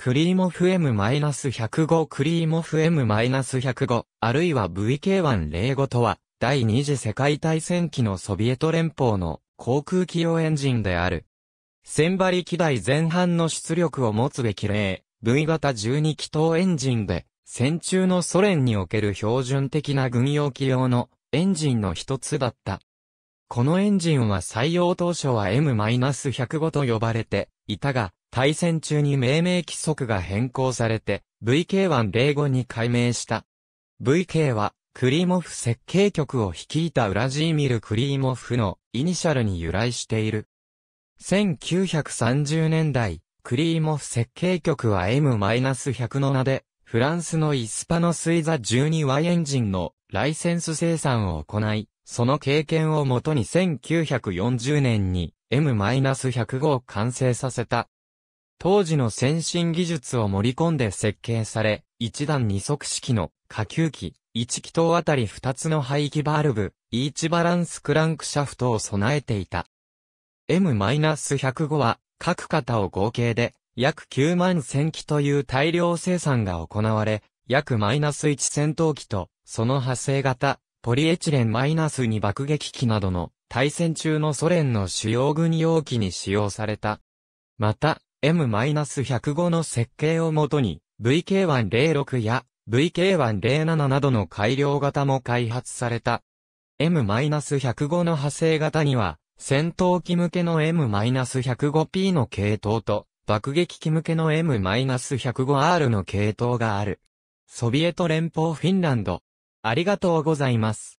クリーモフ M-105 クリーモフ M-105 あるいは VK105 とは第二次世界大戦期のソビエト連邦の航空機用エンジンである。千張機馬力台前半の出力を持つべき例、V 型12気筒エンジンで、戦中のソ連における標準的な軍用機用のエンジンの一つだった。このエンジンは採用当初は M-105 と呼ばれていたが、対戦中に命名規則が変更されて、VK105 に改名した。VK は、クリーモフ設計局を率いたウラジーミル・クリーモフのイニシャルに由来している。1930年代、クリーモフ設計局は M-100 の名で、フランスのイスパノスイザ 12Y エンジンのライセンス生産を行い、その経験をもとに1940年に M-105 を完成させた。当時の先進技術を盛り込んで設計され、一段二足式の下級機、一気筒あたり二つの排気バルブ、イーチバランスクランクシャフトを備えていた。M-105 は、各型を合計で、約9万1000機という大量生産が行われ、約1戦闘機と、その派生型、ポリエチレン2爆撃機などの、対戦中のソ連の主要軍用機に使用された。また、M-105 の設計をもとに VK106 や VK107 などの改良型も開発された。M-105 の派生型には、戦闘機向けの M-105P の系統と、爆撃機向けの M-105R の系統がある。ソビエト連邦フィンランド。ありがとうございます。